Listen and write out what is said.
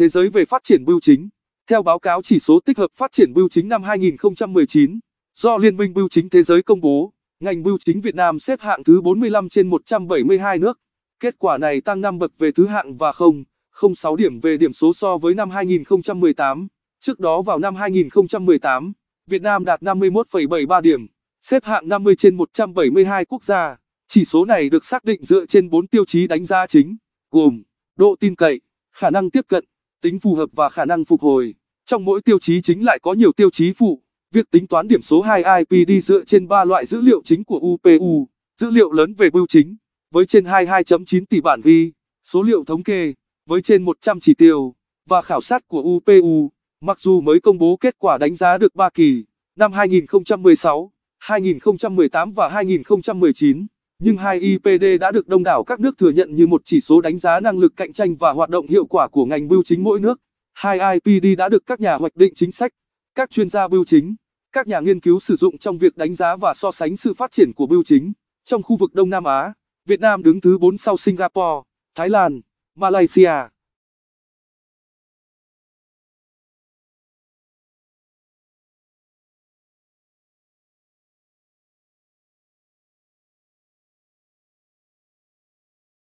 thế giới về phát triển bưu chính. Theo báo cáo chỉ số tích hợp phát triển bưu chính năm 2019 do Liên minh Bưu chính Thế giới công bố, ngành bưu chính Việt Nam xếp hạng thứ 45 trên 172 nước. Kết quả này tăng 5 bậc về thứ hạng và 0, 06 điểm về điểm số so với năm 2018. Trước đó vào năm 2018, Việt Nam đạt 51,73 điểm, xếp hạng 50 trên 172 quốc gia. Chỉ số này được xác định dựa trên 4 tiêu chí đánh giá chính, gồm độ tin cậy, khả năng tiếp cận, tính phù hợp và khả năng phục hồi. Trong mỗi tiêu chí chính lại có nhiều tiêu chí phụ. Việc tính toán điểm số 2 IPD dựa trên 3 loại dữ liệu chính của UPU, dữ liệu lớn về bưu chính, với trên 22.9 tỷ bản ghi, số liệu thống kê, với trên 100 chỉ tiêu, và khảo sát của UPU, mặc dù mới công bố kết quả đánh giá được 3 kỳ, năm 2016, 2018 và 2019 nhưng hai IPD đã được đông đảo các nước thừa nhận như một chỉ số đánh giá năng lực cạnh tranh và hoạt động hiệu quả của ngành bưu chính mỗi nước. Hai IPD đã được các nhà hoạch định chính sách, các chuyên gia bưu chính, các nhà nghiên cứu sử dụng trong việc đánh giá và so sánh sự phát triển của bưu chính. Trong khu vực Đông Nam Á, Việt Nam đứng thứ 4 sau Singapore, Thái Lan, Malaysia.